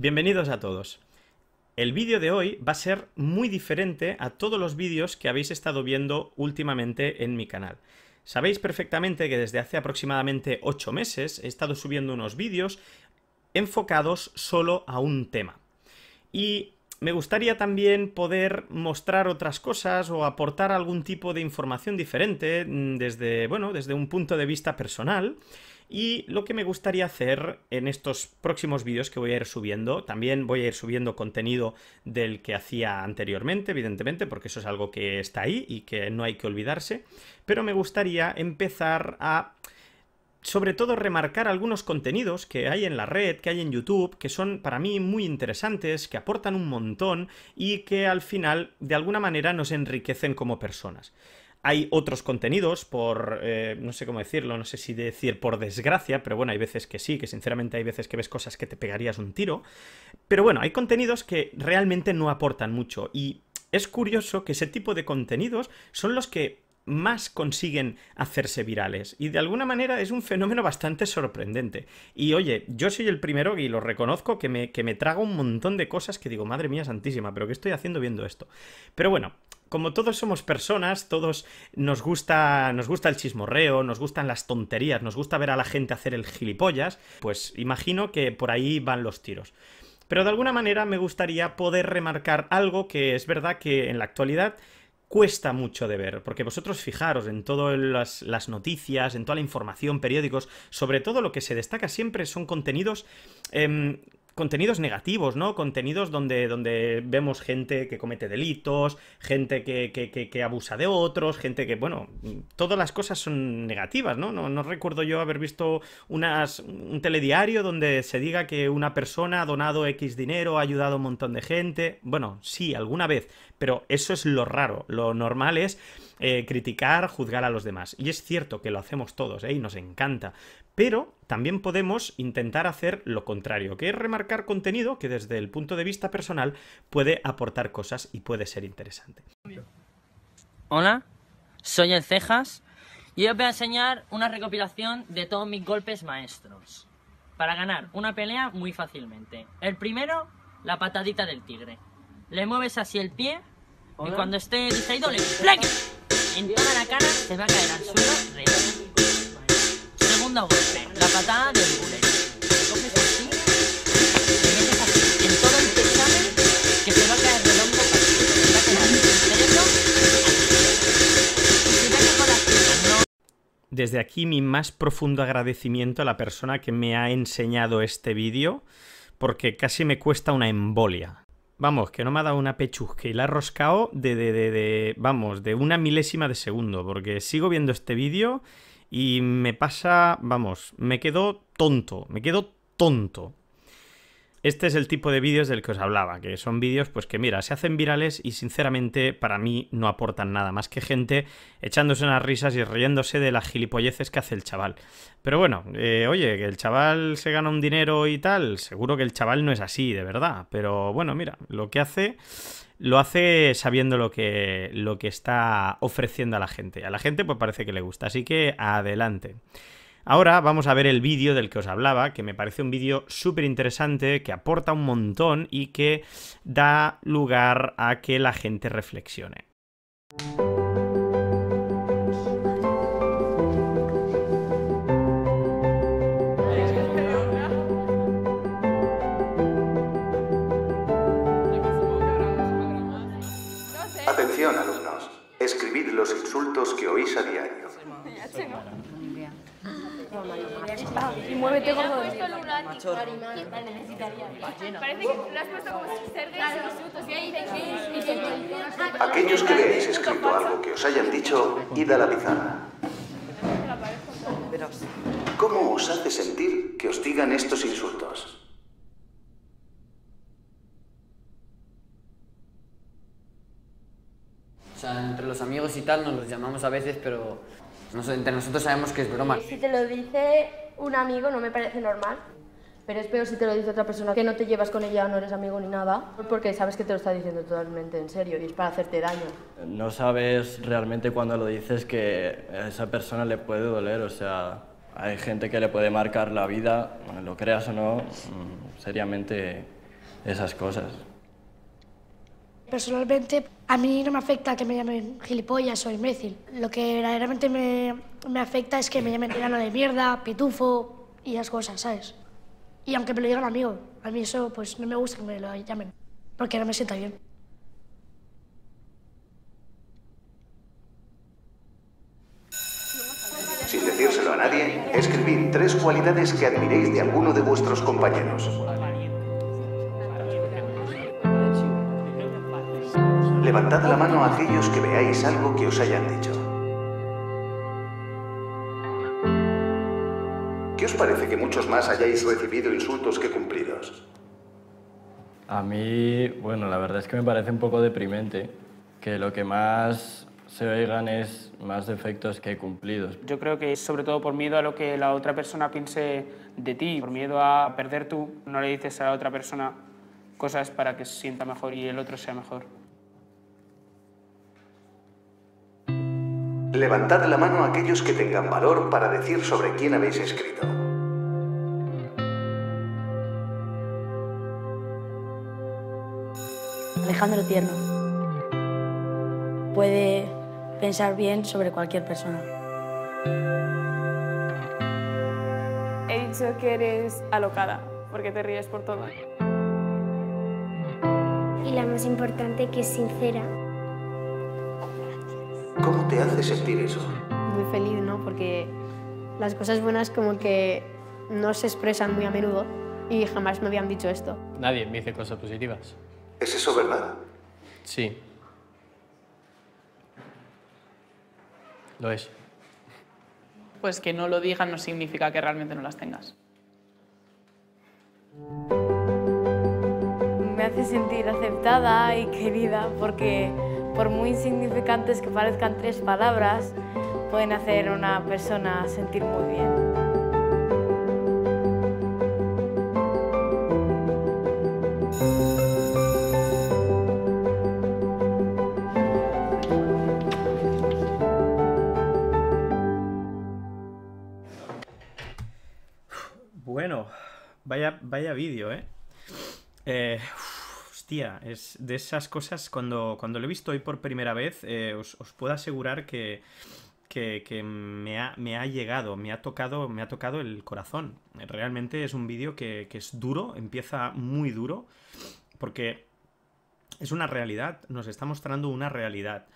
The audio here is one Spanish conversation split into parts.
Bienvenidos a todos. El vídeo de hoy va a ser muy diferente a todos los vídeos que habéis estado viendo últimamente en mi canal. Sabéis perfectamente que desde hace aproximadamente 8 meses he estado subiendo unos vídeos enfocados solo a un tema. Y me gustaría también poder mostrar otras cosas o aportar algún tipo de información diferente mm, desde, bueno, desde un punto de vista personal y lo que me gustaría hacer en estos próximos vídeos que voy a ir subiendo, también voy a ir subiendo contenido del que hacía anteriormente, evidentemente, porque eso es algo que está ahí y que no hay que olvidarse, pero me gustaría empezar a sobre todo remarcar algunos contenidos que hay en la red, que hay en YouTube, que son para mí muy interesantes, que aportan un montón y que al final de alguna manera nos enriquecen como personas. Hay otros contenidos por, eh, no sé cómo decirlo, no sé si decir por desgracia, pero bueno, hay veces que sí, que sinceramente hay veces que ves cosas que te pegarías un tiro. Pero bueno, hay contenidos que realmente no aportan mucho y es curioso que ese tipo de contenidos son los que más consiguen hacerse virales. Y de alguna manera es un fenómeno bastante sorprendente. Y oye, yo soy el primero, y lo reconozco, que me, que me trago un montón de cosas que digo, madre mía santísima, pero ¿qué estoy haciendo viendo esto? Pero bueno, como todos somos personas, todos nos gusta, nos gusta el chismorreo, nos gustan las tonterías, nos gusta ver a la gente hacer el gilipollas, pues imagino que por ahí van los tiros. Pero de alguna manera me gustaría poder remarcar algo que es verdad que en la actualidad cuesta mucho de ver, porque vosotros fijaros en todas las, noticias, en toda la información, periódicos, sobre todo lo que se destaca siempre son contenidos em, contenidos negativos, ¿no? Contenidos donde, donde vemos gente que comete delitos, gente que, que, que, abusa de otros, gente que, bueno, todas las cosas son negativas, ¿no? ¿no? recuerdo yo haber visto unas, un telediario donde se diga que una persona ha donado X dinero, ha ayudado a un montón de gente. Bueno, sí, alguna vez, pero eso es lo raro. Lo normal es eh, criticar, juzgar a los demás. Y es cierto que lo hacemos todos, ¿eh? Y nos encanta. Pero también podemos intentar hacer lo contrario, que es remarcar contenido que desde el punto de vista personal puede aportar cosas y puede ser interesante. Hola, soy el Cejas y os voy a enseñar una recopilación de todos mis golpes maestros para ganar una pelea muy fácilmente. El primero, la patadita del tigre. Le mueves así el pie y cuando esté distraído le En toda la cara se va a caer al suelo la Desde aquí mi más profundo agradecimiento a la persona que me ha enseñado este vídeo, porque casi me cuesta una embolia. Vamos, que no me ha dado una pechusca y la ha roscado de, de, de, de, vamos, de una milésima de segundo, porque sigo viendo este vídeo y me pasa, vamos, me quedo tonto, me quedo tonto este es el tipo de vídeos del que os hablaba, que son vídeos pues que mira, se hacen virales y sinceramente para mí no aportan nada más que gente echándose unas risas y riéndose de las gilipolleces que hace el chaval. Pero bueno, eh, oye, que el chaval se gana un dinero y tal, seguro que el chaval no es así, de verdad. Pero bueno, mira, lo que hace lo hace sabiendo lo que, lo que está ofreciendo a la gente. A la gente pues parece que le gusta, así que adelante. Ahora vamos a ver el vídeo del que os hablaba, que me parece un vídeo súper interesante, que aporta un montón y que da lugar a que la gente reflexione. Atención, alumnos. Escribid los insultos que oís a diario y muévete gordo. puesto necesitaría. Parece que lo has puesto como de Aquellos que hayáis escrito algo que os hayan dicho, id a la pizarra. ¿Cómo os hace sentir que os digan estos insultos? O sea, entre los amigos y tal nos los llamamos a veces, pero entre nosotros sabemos que es broma. Si te lo dice, un amigo no me parece normal. Pero es peor si te lo dice otra persona que no te llevas con ella no eres amigo ni nada, porque sabes que te lo está diciendo totalmente en serio y es para hacerte daño. No sabes realmente cuando lo dices que a esa persona le puede doler, o sea, hay gente que le puede marcar la vida, lo creas o no, mm, seriamente esas cosas. Personalmente, a mí no me afecta que me llamen gilipollas o imbécil. Lo que verdaderamente me me afecta es que me llamen tirano de mierda, pitufo y esas cosas, ¿sabes? Y aunque me lo digan amigo, a mí eso pues no me gusta que me lo llamen, porque no me sienta bien. Sin decírselo a nadie, escribid tres cualidades que admiréis de alguno de vuestros compañeros. Levantad la mano a aquellos que veáis algo que os hayan dicho. ¿Qué os parece que muchos más hayáis recibido insultos que cumplidos? A mí, bueno, la verdad es que me parece un poco deprimente que lo que más se oigan es más defectos que cumplidos. Yo creo que es sobre todo por miedo a lo que la otra persona piense de ti, por miedo a perder tú, no le dices a la otra persona cosas para que se sienta mejor y el otro sea mejor. Levantad la mano a aquellos que tengan valor para decir sobre quién habéis escrito. Alejandro Tierno. Puede pensar bien sobre cualquier persona. He dicho que eres alocada, porque te ríes por todo. Y la más importante, que es sincera. ¿Cómo te hace sentir eso? Muy feliz, ¿no? Porque las cosas buenas como que no se expresan muy a menudo y jamás me habían dicho esto. Nadie me dice cosas positivas. ¿Es eso verdad? Sí. Lo es. Pues que no lo digan no significa que realmente no las tengas. Me hace sentir aceptada y querida porque por muy insignificantes que parezcan tres palabras, pueden hacer a una persona sentir muy bien. Bueno, vaya, vaya vídeo, ¿eh? eh es de esas cosas cuando, cuando lo he visto hoy por primera vez, eh, os, puedo asegurar que, que, me, ha, me, ha, llegado, me ha tocado, me ha tocado el corazón. Realmente es un vídeo que, que es duro, empieza muy duro, porque es una realidad, nos está mostrando una realidad.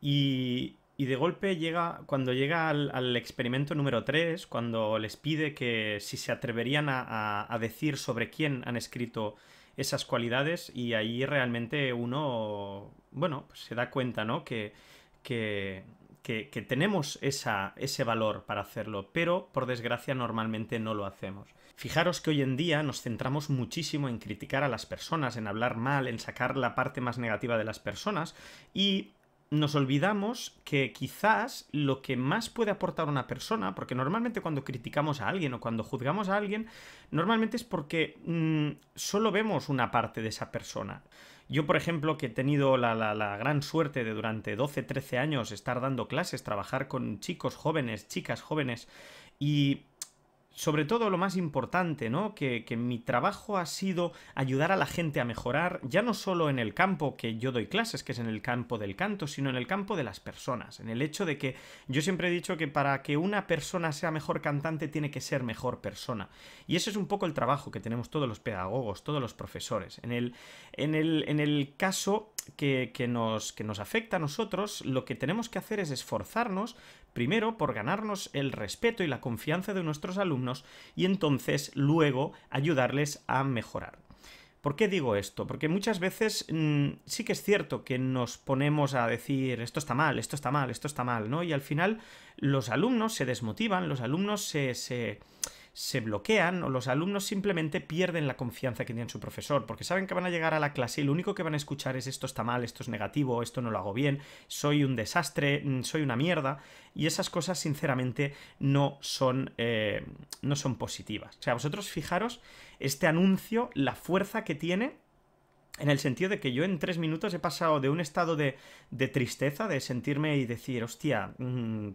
Y, y de golpe llega, cuando llega al, experimento número 3, cuando les pide que si se atreverían a, decir sobre quién han escrito esas cualidades y ahí realmente uno, bueno, pues se da cuenta, ¿no? Que, que, que, que tenemos esa, ese valor para hacerlo, pero por desgracia normalmente no lo hacemos. Fijaros que hoy en día nos centramos muchísimo en criticar a las personas, en hablar mal, en sacar la parte más negativa de las personas y nos olvidamos que quizás lo que más puede aportar una persona, porque normalmente cuando criticamos a alguien o cuando juzgamos a alguien, normalmente es porque mm, solo vemos una parte de esa persona. Yo, por ejemplo, que he tenido la, la, la, gran suerte de durante 12, 13 años estar dando clases, trabajar con chicos jóvenes, chicas jóvenes, y sobre todo lo más importante, ¿no? Que, mi trabajo ha sido ayudar a la gente a mejorar, ya no solo en el campo que yo doy clases, que es en el campo del canto, sino en el campo de las personas, en el hecho de que yo siempre he dicho que para que una persona sea mejor cantante tiene que ser mejor persona. Y ese es un poco el trabajo que tenemos todos los pedagogos, todos los profesores. En el, en el, en el caso que, nos, que nos afecta a nosotros, lo que tenemos que hacer es esforzarnos primero por ganarnos el respeto y la confianza de nuestros alumnos y entonces luego ayudarles a mejorar. ¿Por qué digo esto? Porque muchas veces mm, sí que es cierto que nos ponemos a decir esto está mal, esto está mal, esto está mal, ¿no? Y al final los alumnos se desmotivan, los alumnos se, se bloquean o los alumnos simplemente pierden la confianza que tienen en su profesor, porque saben que van a llegar a la clase y lo único que van a escuchar es esto está mal, esto es negativo, esto no lo hago bien, soy un desastre, mm, soy una mierda, y esas cosas sinceramente no son, eh, no son positivas. O sea, vosotros fijaros este anuncio, la fuerza que tiene en el sentido de que yo en tres minutos he pasado de un estado de, tristeza, de sentirme y decir, hostia, mm,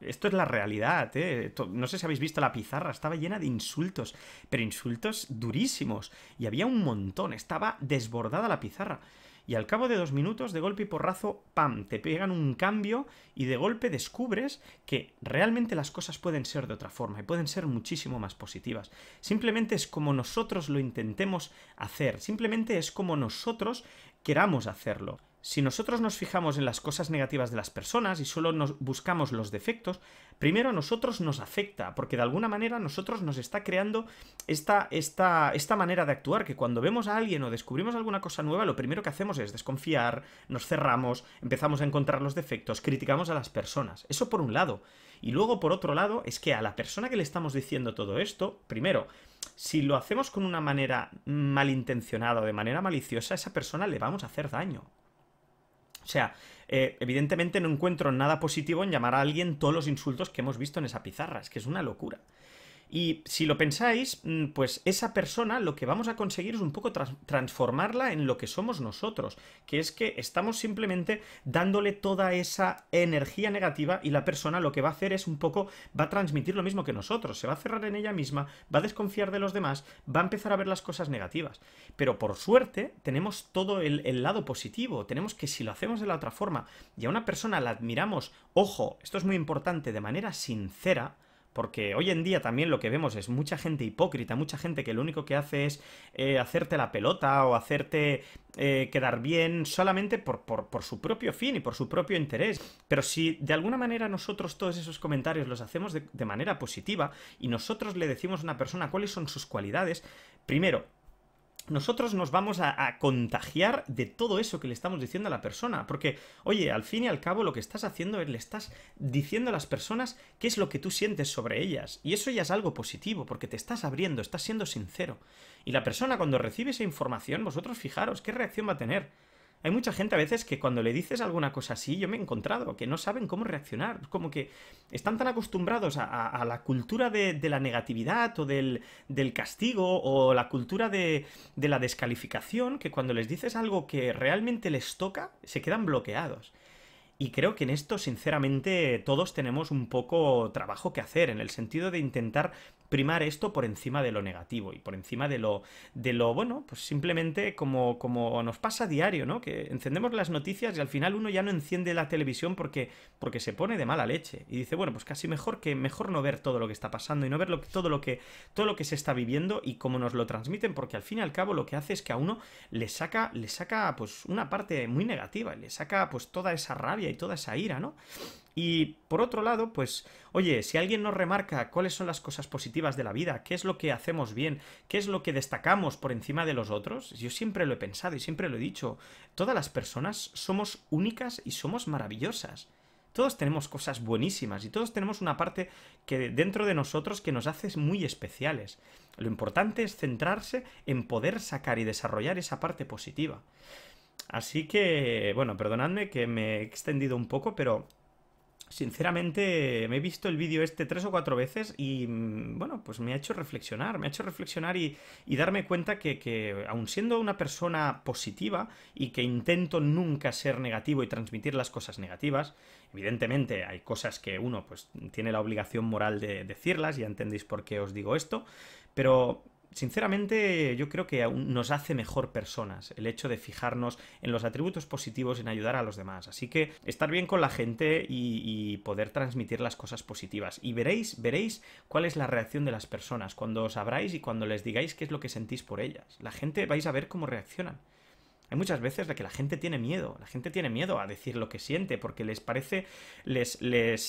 esto es la realidad, eh, No sé si habéis visto la pizarra, estaba llena de insultos, pero insultos durísimos. Y había un montón, estaba desbordada la pizarra y al cabo de dos minutos, de golpe y porrazo, ¡pam!, te pegan un cambio y de golpe descubres que realmente las cosas pueden ser de otra forma y pueden ser muchísimo más positivas. Simplemente es como nosotros lo intentemos hacer, simplemente es como nosotros queramos hacerlo si nosotros nos fijamos en las cosas negativas de las personas y solo nos buscamos los defectos, primero a nosotros nos afecta, porque de alguna manera nosotros nos está creando esta, esta, esta manera de actuar, que cuando vemos a alguien o descubrimos alguna cosa nueva, lo primero que hacemos es desconfiar, nos cerramos, empezamos a encontrar los defectos, criticamos a las personas. Eso por un lado. Y luego por otro lado es que a la persona que le estamos diciendo todo esto, primero, si lo hacemos con una manera malintencionada o de manera maliciosa, a esa persona le vamos a hacer daño. O sea, eh, evidentemente no encuentro nada positivo en llamar a alguien todos los insultos que hemos visto en esa pizarra. Es que es una locura. Y si lo pensáis, mm, pues esa persona lo que vamos a conseguir es un poco transformarla en lo que somos nosotros, que es que estamos simplemente dándole toda esa energía negativa y la persona lo que va a hacer es un poco, va a transmitir lo mismo que nosotros, se va a cerrar en ella misma, va a desconfiar de los demás, va a empezar a ver las cosas negativas. Pero por suerte tenemos todo el, el lado positivo, tenemos que si lo hacemos de la otra forma y a una persona la admiramos, ojo, esto es muy importante, de manera sincera, porque hoy en día también lo que vemos es mucha gente hipócrita, mucha gente que lo único que hace es eh, hacerte la pelota o hacerte eh, quedar bien solamente por, por, su propio fin y por su propio interés. Pero si de alguna manera nosotros todos esos comentarios los hacemos de manera positiva y nosotros le decimos a una persona cuáles son sus cualidades, primero, nosotros nos vamos a, contagiar de todo eso que le estamos diciendo a la persona. Porque, oye, al fin y al cabo lo que estás haciendo es le estás diciendo a las personas qué es lo que tú sientes sobre ellas. Y eso ya es algo positivo, porque te estás abriendo, estás siendo sincero. Y la persona cuando recibe esa información, vosotros fijaros qué reacción va a tener. Hay mucha gente a veces que cuando le dices alguna cosa así, yo me he encontrado, que no saben cómo reaccionar. Como que están tan acostumbrados a, la cultura de, la negatividad o del, castigo o la cultura de la descalificación que cuando les dices algo que realmente les toca, se quedan bloqueados. Y creo que en esto, sinceramente, todos tenemos un poco trabajo que hacer, en el sentido de intentar primar esto por encima de lo negativo y por encima de lo, de lo bueno, pues simplemente como, como nos pasa a diario, ¿no? Que encendemos las noticias y al final uno ya no enciende la televisión porque, porque se pone de mala leche y dice, bueno, pues casi mejor que mejor no ver todo lo que está pasando y no ver lo, todo, lo que, todo lo que se está viviendo y cómo nos lo transmiten, porque al fin y al cabo lo que hace es que a uno le saca, le saca pues una parte muy negativa, y le saca pues toda esa rabia y toda esa ira, ¿no? Y por otro lado, pues, oye, si alguien nos remarca cuáles son las cosas positivas de la vida, qué es lo que hacemos bien, qué es lo que destacamos por encima de los otros, yo siempre lo he pensado y siempre lo he dicho, todas las personas somos únicas y somos maravillosas. Todos tenemos cosas buenísimas y todos tenemos una parte que dentro de nosotros que nos hace muy especiales. Lo importante es centrarse en poder sacar y desarrollar esa parte positiva. Así que, bueno, perdonadme que me he extendido un poco, pero sinceramente me he visto el vídeo este tres o cuatro veces y mm, bueno, pues me ha hecho reflexionar, me ha hecho reflexionar y, darme cuenta que, que aun siendo una persona positiva y que intento nunca ser negativo y transmitir las cosas negativas, evidentemente hay cosas que uno pues tiene la obligación moral de decirlas, ya entendéis por qué os digo esto, pero sinceramente yo creo que nos hace mejor personas el hecho de fijarnos en los atributos positivos, en ayudar a los demás. Así que estar bien con la gente y, poder transmitir las cosas positivas. Y veréis, veréis cuál es la reacción de las personas cuando os abráis y cuando les digáis qué es lo que sentís por ellas. La gente vais a ver cómo reaccionan. Hay muchas veces de que la gente tiene miedo, la gente tiene miedo a decir lo que siente, porque les parece, les,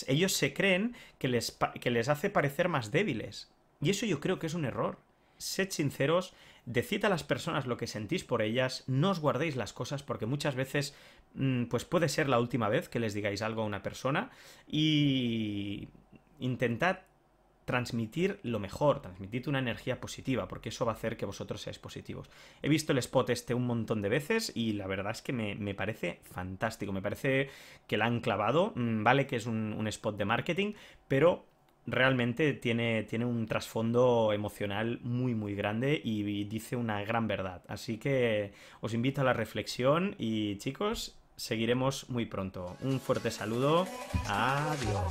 ellos se creen que les, que les hace parecer más débiles. Y eso yo creo que es un error sed sinceros, decid a las personas lo que sentís por ellas, no os guardéis las cosas porque muchas veces mm, pues puede ser la última vez que les digáis algo a una persona y intentad transmitir lo mejor, transmitid una energía positiva, porque eso va a hacer que vosotros seáis positivos. He visto el spot este un montón de veces y la verdad es que me, parece fantástico, me parece que la han clavado, mm, vale que es un, un spot de marketing, pero realmente tiene, tiene un trasfondo emocional muy, muy grande y, y dice una gran verdad. Así que os invito a la reflexión y chicos, seguiremos muy pronto. Un fuerte saludo. Adiós.